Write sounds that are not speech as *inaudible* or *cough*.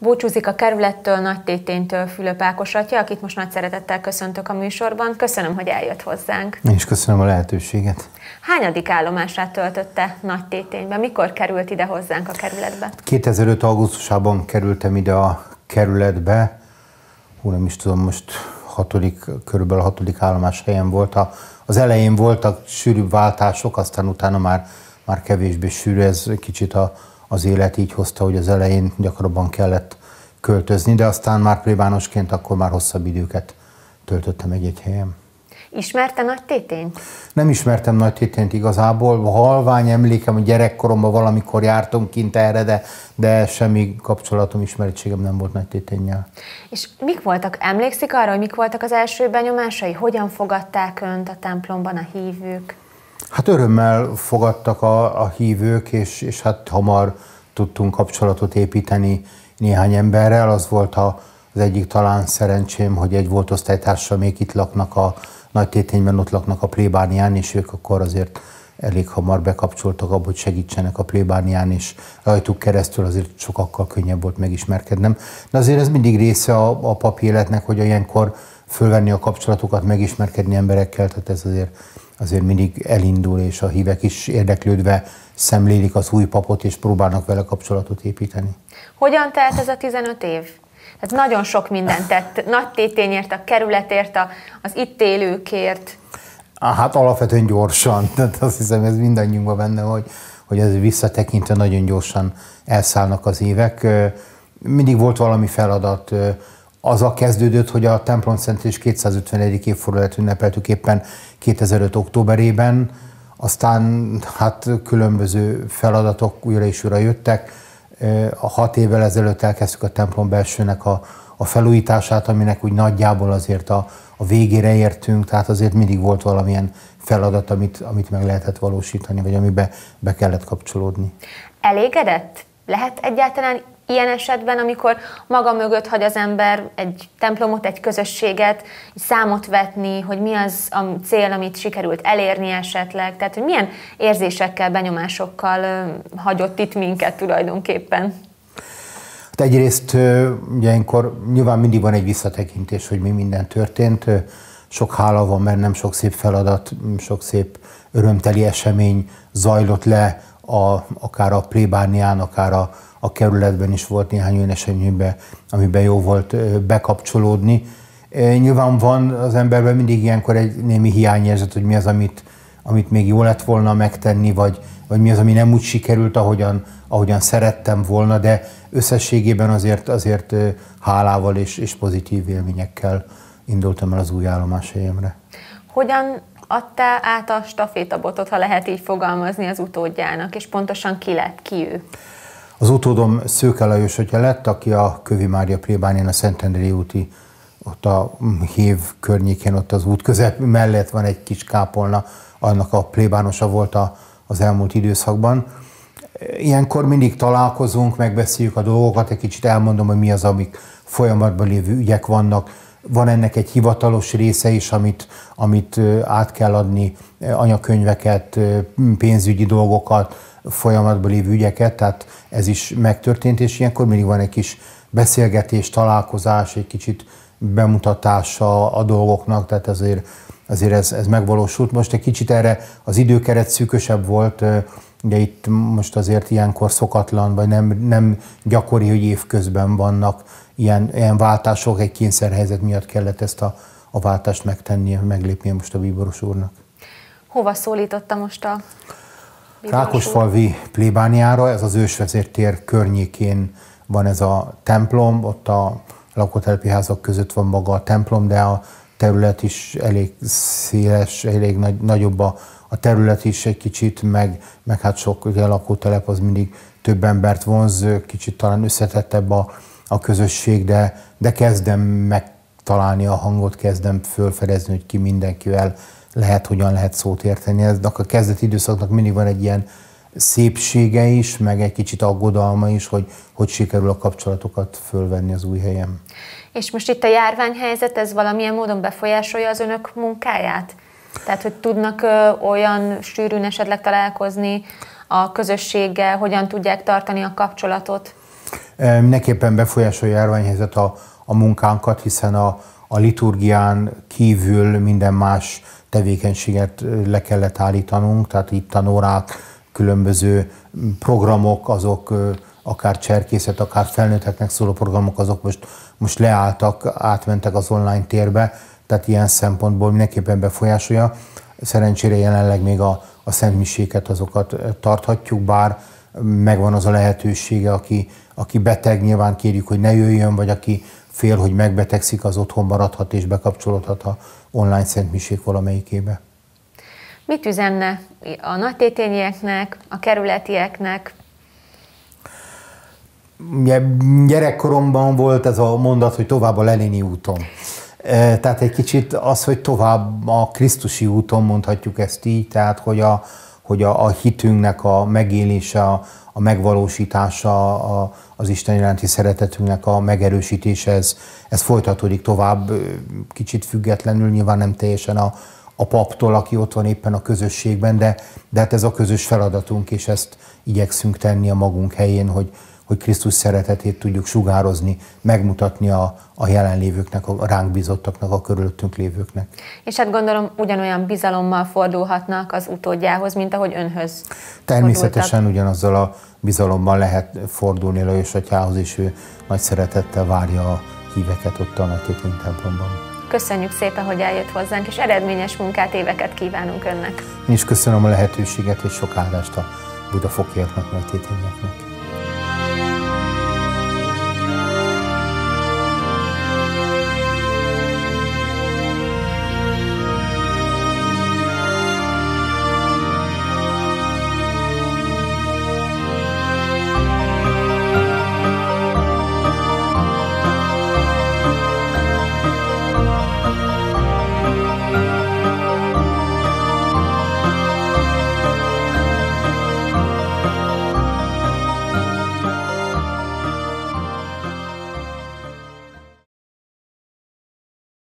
Búcsúzik a kerülettől Nagy Téténytől Fülöp Ákos atya, akit most nagy szeretettel köszöntök a műsorban. Köszönöm, hogy eljött hozzánk. És köszönöm a lehetőséget. Hányadik állomását töltötte Nagy Téténybe? Mikor került ide hozzánk a kerületbe? 2005. augusztusában kerültem ide a kerületbe. Hú, nem is tudom, most hatodik, körülbelül a hatodik állomás helyen volt. A, az elején voltak sűrűbb váltások, aztán utána már, már kevésbé sűrű, ez kicsit a, az élet így hozta, hogy az elején gyakrabban kellett költözni, de aztán már plébánosként akkor már hosszabb időket töltöttem egy-egy helyen. Ismerte Nagy Tétényt? Nem ismertem Nagy Tétényt igazából. A halvány emlékem, hogy gyerekkoromban valamikor jártunk kint erre, de, de semmi kapcsolatom, ismeretségem nem volt Nagy tétényel. És mik voltak, emlékszik arra, hogy mik voltak az első benyomásai? Hogyan fogadták Önt a templomban a hívők? Hát örömmel fogadtak a, a hívők, és, és hát hamar tudtunk kapcsolatot építeni néhány emberrel. Az volt a, az egyik talán szerencsém, hogy egy volt osztálytársa még itt laknak a nagy tétényben, ott laknak a plébánián, és ők akkor azért elég hamar bekapcsoltak abba, hogy segítsenek a plébánián, és rajtuk keresztül azért sokakkal könnyebb volt megismerkednem. De azért ez mindig része a, a papi életnek, hogy ilyenkor fölvenni a kapcsolatokat, megismerkedni emberekkel, tehát ez azért azért mindig elindul, és a hívek is érdeklődve szemlélik az új papot, és próbálnak vele kapcsolatot építeni. Hogyan telt ez a 15 év? Tehát nagyon sok mindent tett, nagy tétényért, a kerületért, a, az itt élőkért. Hát alapvetően gyorsan, *laughs* tehát azt hiszem ez mindannyiunkban benne, hogy, hogy ez visszatekintve nagyon gyorsan elszállnak az évek. Mindig volt valami feladat, az a kezdődött, hogy a templom szentés 251 évfordulát ünnepeltük éppen 2005. októberében, aztán hát különböző feladatok újra és újra jöttek. A hat évvel ezelőtt elkezdtük a templom belsőnek a, a felújítását, aminek úgy nagyjából azért a, a végére értünk, tehát azért mindig volt valamilyen feladat, amit, amit meg lehetett valósítani, vagy amiben be kellett kapcsolódni. Elégedett? Lehet egyáltalán ilyen esetben, amikor maga mögött hagy az ember egy templomot, egy közösséget, egy számot vetni, hogy mi az a cél, amit sikerült elérni esetleg, tehát hogy milyen érzésekkel, benyomásokkal hagyott itt minket tulajdonképpen. Hát egyrészt ugye ilyenkor nyilván mindig van egy visszatekintés, hogy mi minden történt. Sok hála van, mert nem sok szép feladat, sok szép örömteli esemény zajlott le, a, akár a plébánián, akár a a kerületben is volt néhány olyan eseményben, amiben jó volt bekapcsolódni. Nyilván van az emberben mindig ilyenkor egy némi hiányérzet, hogy mi az, amit, amit még jó lett volna megtenni, vagy, vagy mi az, ami nem úgy sikerült, ahogyan, ahogyan szerettem volna, de összességében azért, azért hálával és, és pozitív élményekkel indultam el az új állomás helyemre. Hogyan adta át a stafétabotot, ha lehet így fogalmazni az utódjának, és pontosan ki lett, ki ő? Az utódom Szőke Lajos, hogyha lett, aki a Kövi Mária plébánén a Szentendrei úti ott a mm, hív környékén, ott az út közep mellett van egy kis kápolna, annak a plébánosa volt a, az elmúlt időszakban. Ilyenkor mindig találkozunk, megbeszéljük a dolgokat, egy kicsit elmondom, hogy mi az, amik folyamatban lévő ügyek vannak, van ennek egy hivatalos része is, amit, amit át kell adni, anyakönyveket, pénzügyi dolgokat, folyamatban lévő ügyeket, tehát ez is megtörtént, és ilyenkor mindig van egy kis beszélgetés, találkozás, egy kicsit bemutatása a dolgoknak, tehát azért, azért ez, ez megvalósult. Most egy kicsit erre az időkeret szűkösebb volt, Ugye itt most azért ilyenkor szokatlan, vagy nem, nem gyakori, hogy évközben vannak ilyen, ilyen váltások, egy kényszerhelyzet miatt kellett ezt a, a váltást megtennie, meglépnie most a bíboros úrnak. Hova szólította most a bíboros Rákosfalvi plébániára, ez az ősvezértér környékén van ez a templom, ott a lakótelepi házak között van maga a templom, de a terület is elég széles, elég nagy, nagyobb a, a terület is egy kicsit, meg, meg hát sok ugye, lakótelep az mindig több embert vonz, kicsit talán összetettebb a, a közösség, de, de kezdem megtalálni a hangot, kezdem fölfedezni, hogy ki mindenkivel lehet, hogyan lehet szót érteni. Ez a kezdeti időszaknak mindig van egy ilyen szépsége is, meg egy kicsit aggodalma is, hogy hogy sikerül a kapcsolatokat fölvenni az új helyen. És most itt a járványhelyzet, ez valamilyen módon befolyásolja az önök munkáját? Tehát, hogy tudnak ö, olyan sűrűn esetleg találkozni a közösséggel, hogyan tudják tartani a kapcsolatot? E, mindenképpen befolyásolja a járványhelyzet a, a munkánkat, hiszen a, a liturgián kívül minden más tevékenységet le kellett állítanunk, tehát itt tanórák, különböző programok, azok akár cserkészet, akár felnőtteknek szóló programok, azok most, most leálltak, átmentek az online térbe, tehát ilyen szempontból mindenképpen befolyásolja. Szerencsére jelenleg még a, a szentmiséket azokat tarthatjuk, bár megvan az a lehetősége, aki, aki beteg, nyilván kérjük, hogy ne jöjjön, vagy aki fél, hogy megbetegszik, az otthon maradhat és bekapcsolódhat a online szentmisék valamelyikébe. Mit üzenne a nagytétényieknek, a kerületieknek? Gyerekkoromban volt ez a mondat, hogy tovább a Lenini úton. E, tehát egy kicsit az, hogy tovább a Krisztusi úton mondhatjuk ezt így, tehát hogy a, hogy a, a hitünknek a megélése, a, a megvalósítása, a, az Isten iránti szeretetünknek a megerősítése, ez, ez folytatódik tovább, kicsit függetlenül, nyilván nem teljesen a, a paptól, aki ott van éppen a közösségben, de, de hát ez a közös feladatunk, és ezt igyekszünk tenni a magunk helyén, hogy, hogy Krisztus szeretetét tudjuk sugározni, megmutatni a, a jelenlévőknek, a ránk bizottaknak, a körülöttünk lévőknek. És hát gondolom ugyanolyan bizalommal fordulhatnak az utódjához, mint ahogy önhöz Természetesen fordultak. ugyanazzal a bizalommal lehet fordulni Lajos atyához, és ő nagy szeretettel várja a híveket ott a Nagy templomban. Köszönjük szépen, hogy eljött hozzánk, és eredményes munkát, éveket kívánunk Önnek. Én is köszönöm a lehetőséget, és sok áldást a Budafokértnek, mert tétényeknek.